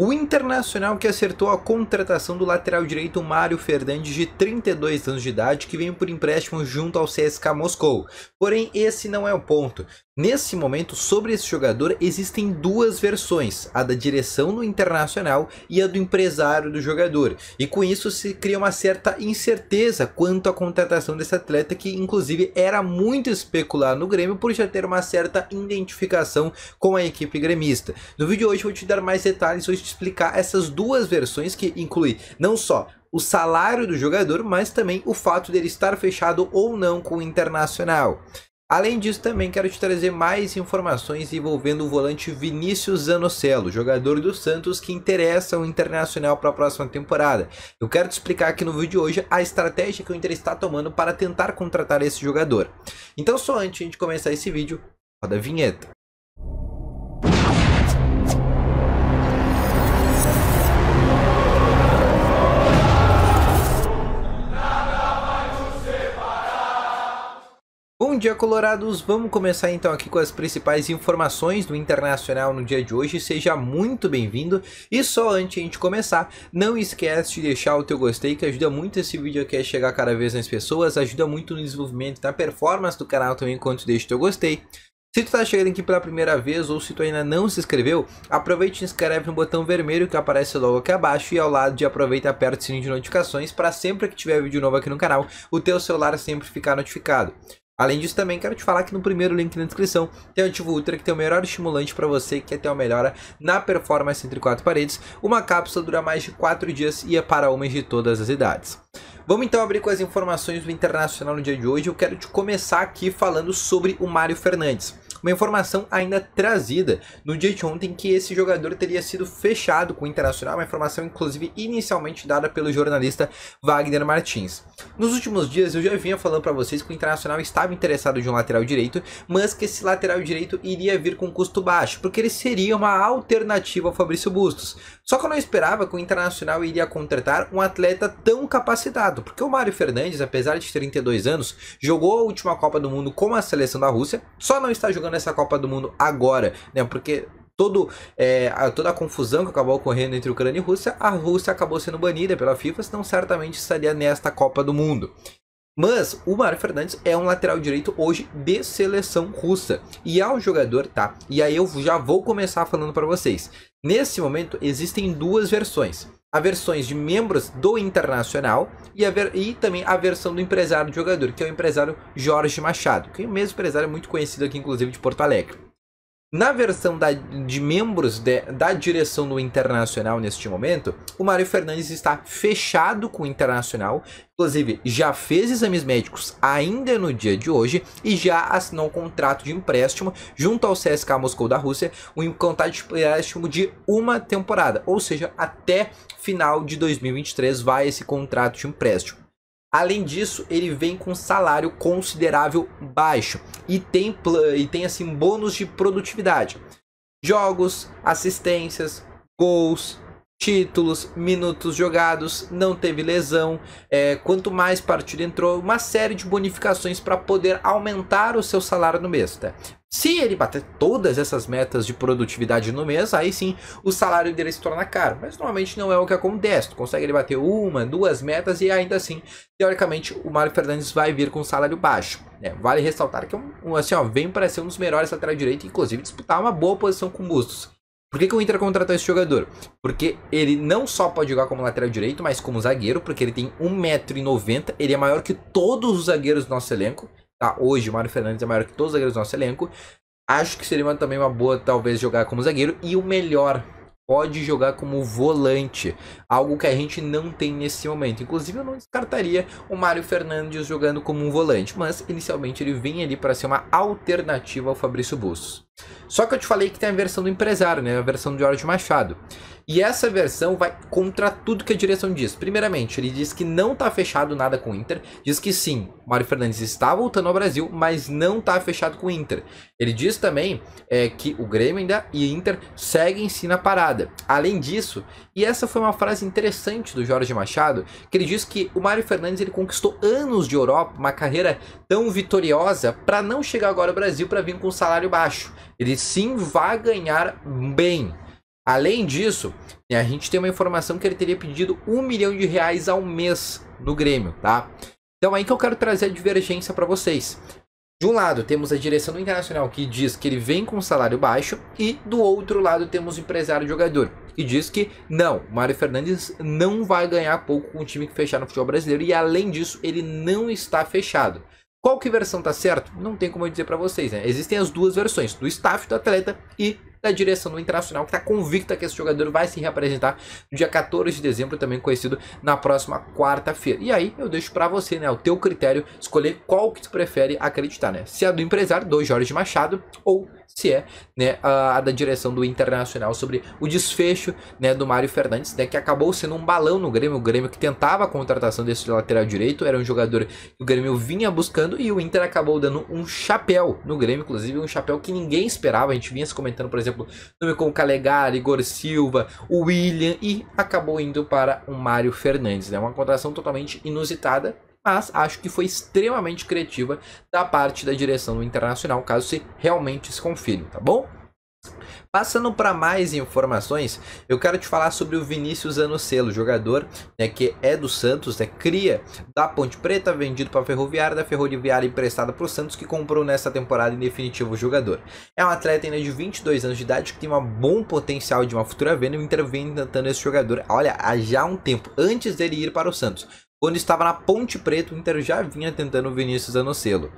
O Internacional que acertou a contratação do lateral direito Mário Fernandes de 32 anos de idade que vem por empréstimo junto ao CSKA Moscou. Porém, esse não é o ponto. Nesse momento, sobre esse jogador existem duas versões, a da direção no internacional e a do empresário do jogador, e com isso se cria uma certa incerteza quanto à contratação desse atleta que inclusive era muito especular no Grêmio por já ter uma certa identificação com a equipe gremista. No vídeo de hoje vou te dar mais detalhes, vou te explicar essas duas versões que inclui não só o salário do jogador, mas também o fato dele estar fechado ou não com o Internacional. Além disso, também quero te trazer mais informações envolvendo o volante Vinícius Zanocelo, jogador do Santos que interessa o Internacional para a próxima temporada. Eu quero te explicar aqui no vídeo de hoje a estratégia que o Inter está tomando para tentar contratar esse jogador. Então, só antes de começar esse vídeo, roda a vinheta. Bom dia, colorados! Vamos começar então aqui com as principais informações do Internacional no dia de hoje. Seja muito bem-vindo! E só antes de a gente começar, não esquece de deixar o teu gostei, que ajuda muito esse vídeo aqui a chegar cada vez mais pessoas, ajuda muito no desenvolvimento, na performance do canal também, enquanto deixa o teu gostei. Se tu tá chegando aqui pela primeira vez ou se tu ainda não se inscreveu, aproveita e se inscreve no botão vermelho que aparece logo aqui abaixo e ao lado de aproveita e aperta o sininho de notificações para sempre que tiver vídeo novo aqui no canal, o teu celular sempre ficar notificado. Além disso, também quero te falar que no primeiro link na descrição tem o Ativo Ultra, que tem o melhor estimulante para você que quer é ter uma melhora na performance entre quatro paredes. Uma cápsula dura mais de 4 dias e é para homens de todas as idades. Vamos então abrir com as informações do Internacional no dia de hoje. Eu quero te começar aqui falando sobre o Mário Fernandes. Uma informação ainda trazida no dia de ontem que esse jogador teria sido fechado com o Internacional, uma informação inclusive inicialmente dada pelo jornalista Wagner Martins. Nos últimos dias eu já vinha falando para vocês que o Internacional estava interessado de um lateral direito, mas que esse lateral direito iria vir com custo baixo, porque ele seria uma alternativa ao Fabrício Bustos. Só que eu não esperava que o Internacional iria contratar um atleta tão capacitado, porque o Mário Fernandes, apesar de 32 anos, jogou a última Copa do Mundo com a seleção da Rússia, só não está jogando nessa Copa do Mundo agora, né? Porque todo, é, toda a confusão que acabou ocorrendo entre Ucrânia e Rússia, a Rússia acabou sendo banida pela FIFA, senão certamente estaria nesta Copa do Mundo. Mas o Mário Fernandes é um lateral direito hoje de seleção russa. E é um jogador, tá? E aí eu já vou começar falando para vocês. Nesse momento existem duas versões há versões de membros do Internacional e, ver, e, também a versão do empresário do jogador, que é o empresário Jorge Machado, que é o mesmo empresário muito conhecido aqui, inclusive, de Porto Alegre. Na versão da, de membros de, da direção do Internacional neste momento, o Mário Fernandes está fechado com o Internacional, inclusive já fez exames médicos ainda no dia de hoje e já assinou um contrato de empréstimo junto ao CSKA Moscou da Rússia, um contrato de empréstimo de uma temporada, ou seja, até final de 2023 vai esse contrato de empréstimo. Além disso, ele vem com um salário considerável baixo e tem, e tem assim bônus de produtividade. Jogos, assistências, gols, títulos, minutos jogados, não teve lesão, é, quanto mais partida entrou, uma série de bonificações para poder aumentar o seu salário no mês. Tá? Se ele bater todas essas metas de produtividade no mês, aí sim o salário dele se torna caro. Mas normalmente não é o que acontece. Tu consegue ele bater uma, duas metas e ainda assim, teoricamente, o Mário Fernandes vai vir com um salário baixo. Né? Vale ressaltar que é um, assim, ó, vem para ser um dos melhores lateral direito, inclusive disputar uma boa posição com Bustos. Por que, que, o Inter contratou esse jogador? Porque ele não só pode jogar como lateral direito, mas como zagueiro, porque ele tem 1,90m, ele é maior que todos os zagueiros do nosso elenco. Tá? Hoje o Mário Fernandes é maior que todos os zagueiros do nosso elenco. Acho que seria também uma boa, talvez, jogar como zagueiro. E o melhor, pode jogar como volante, algo que a gente não tem nesse momento. Inclusive, eu não descartaria o Mário Fernandes jogando como um volante, mas inicialmente ele vem ali para ser uma alternativa ao Fabrício Bussos. Só que eu te falei que tem a versão do empresário, né? A versão do Jorge Machado. E essa versão vai contra tudo que a direção diz. Primeiramente, ele diz que não tá fechado nada com o Inter. Diz que sim, Mário Fernandes está voltando ao Brasil, mas não tá fechado com o Inter. Ele diz também é, que o Grêmio ainda e Inter seguem sim na parada. Além disso, e essa foi uma frase interessante do Jorge Machado, que ele diz que o Mário Fernandes ele conquistou anos de Europa, uma carreira tão vitoriosa, para não chegar agora ao Brasil para vir com um salário baixo. Ele sim vai ganhar bem. Além disso, né, a gente tem uma informação que ele teria pedido um milhão de reais ao mês no Grêmio, tá? Então aí que eu quero trazer a divergência para vocês. De um lado temos a direção do Internacional que diz que ele vem com um salário baixo e do outro lado temos o empresário jogador que diz que não, o Mário Fernandes não vai ganhar pouco com o time que fechar no futebol brasileiro e além disso ele não está fechado. Qual que versão tá certo? Não tem como eu dizer para vocês, né? Existem as duas versões, do staff do atleta e da direção do Internacional, que está convicta que esse jogador vai se reapresentar no dia 14 de dezembro, também conhecido na próxima quarta-feira. E aí eu deixo para você, né, o teu critério, escolher qual que tu prefere acreditar, né? Se é do empresário, do Jorge Machado, ou se é né, a, a, da direção do Internacional sobre o desfecho né, do Mário Fernandes, né, que acabou sendo um balão no Grêmio. O Grêmio que tentava a contratação desse lateral direito, era um jogador que o Grêmio vinha buscando e o Inter acabou dando um chapéu no Grêmio, inclusive um chapéu que ninguém esperava. A gente vinha se comentando, por exemplo, nome como Calegari, Igor Silva, o William e acabou indo para o Mário Fernandes. Né, uma contratação totalmente inusitada mas acho que foi extremamente criativa da parte da direção do Internacional, caso se realmente se confirme, tá bom? Passando para mais informações, eu quero te falar sobre o Vinícius Anocelo, jogador né, que é do Santos, é né, cria da Ponte Preta, vendido para a Ferroviária, da Ferroviária emprestada para o Santos, que comprou nesta temporada em definitivo o jogador. É um atleta ainda de 22 anos de idade que tem um bom potencial de uma futura venda e o Inter vem tentando esse jogador, olha, há já um tempo, antes dele ir para o Santos. Quando estava na Ponte Preta, o Inter já vinha tentando o Vinícius Anocelo.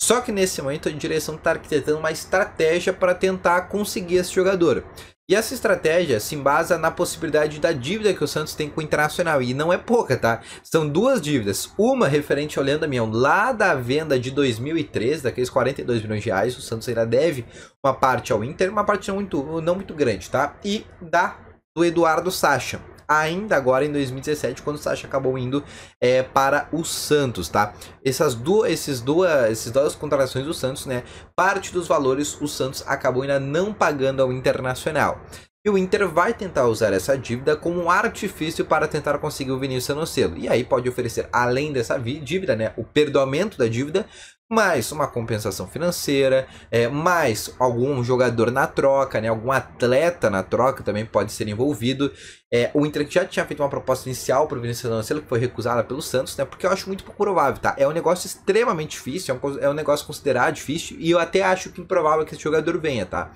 Só que nesse momento a direção está arquitetando uma estratégia para tentar conseguir esse jogador. E essa estratégia se embasa na possibilidade da dívida que o Santos tem com o Internacional. E não é pouca, tá? São duas dívidas. Uma referente ao Leandro Damião, lá da venda de 2003, daqueles 42 milhões de reais. O Santos ainda deve uma parte ao Inter, uma parte não muito, não muito grande, tá? E da do Eduardo Sacha ainda agora em 2017, quando o Sacha acabou indo é, para o Santos, tá? Essas duas, esses duas, essas duas contratações do Santos, né? Parte dos valores o Santos acabou ainda não pagando ao Internacional. E o Inter vai tentar usar essa dívida como um artifício para tentar conseguir o Vinícius Anocelo. E aí pode oferecer, além dessa dívida, né, o perdoamento da dívida, mais uma compensação financeira, é, mais algum jogador na troca, né, algum atleta na troca também pode ser envolvido. É, o Inter já tinha feito uma proposta inicial para o Vinícius Lancelo, que foi recusada pelo Santos, né, porque eu acho muito pouco provável, tá? É um negócio extremamente difícil, é um, é um negócio considerado difícil, e eu até acho que improvável que esse jogador venha, tá?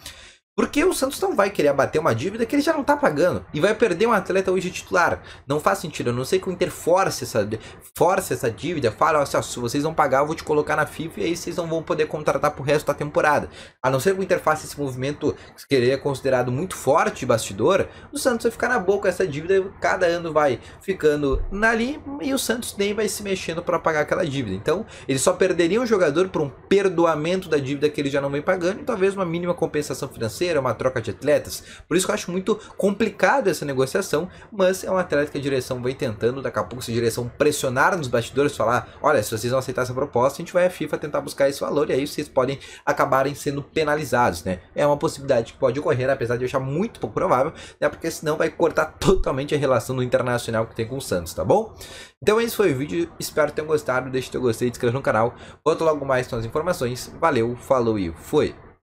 Porque o Santos não vai querer abater uma dívida que ele já não tá pagando. E vai perder um atleta hoje titular. Não faz sentido. Eu não sei que o Inter force essa, force essa dívida. Fala, assim, ó, se vocês não pagar, eu vou te colocar na FIFA e aí vocês não vão poder contratar pro resto da temporada. A não ser que o Inter faça esse movimento que ele é considerado muito forte de bastidor, o Santos vai ficar na boca essa dívida. Cada ano vai ficando ali e o Santos nem vai se mexendo para pagar aquela dívida. Então, ele só perderia um jogador por um perdoamento da dívida que ele já não vem pagando e talvez uma mínima compensação financeira financeira, é uma troca de atletas. Por isso que eu acho muito complicado essa negociação, mas é um atleta que a direção vem tentando, daqui a pouco se a direção pressionar nos bastidores, falar, olha, se vocês não aceitar essa proposta, a gente vai à FIFA tentar buscar esse valor, e aí vocês podem acabarem sendo penalizados, né? É uma possibilidade que pode ocorrer, apesar de eu achar muito pouco provável, né? Porque senão vai cortar totalmente a relação do Internacional que tem com o Santos, tá bom? Então esse foi o vídeo, espero que tenham gostado, deixe seu gostei, inscreva no canal, volto logo mais com as informações, valeu, falou e fui!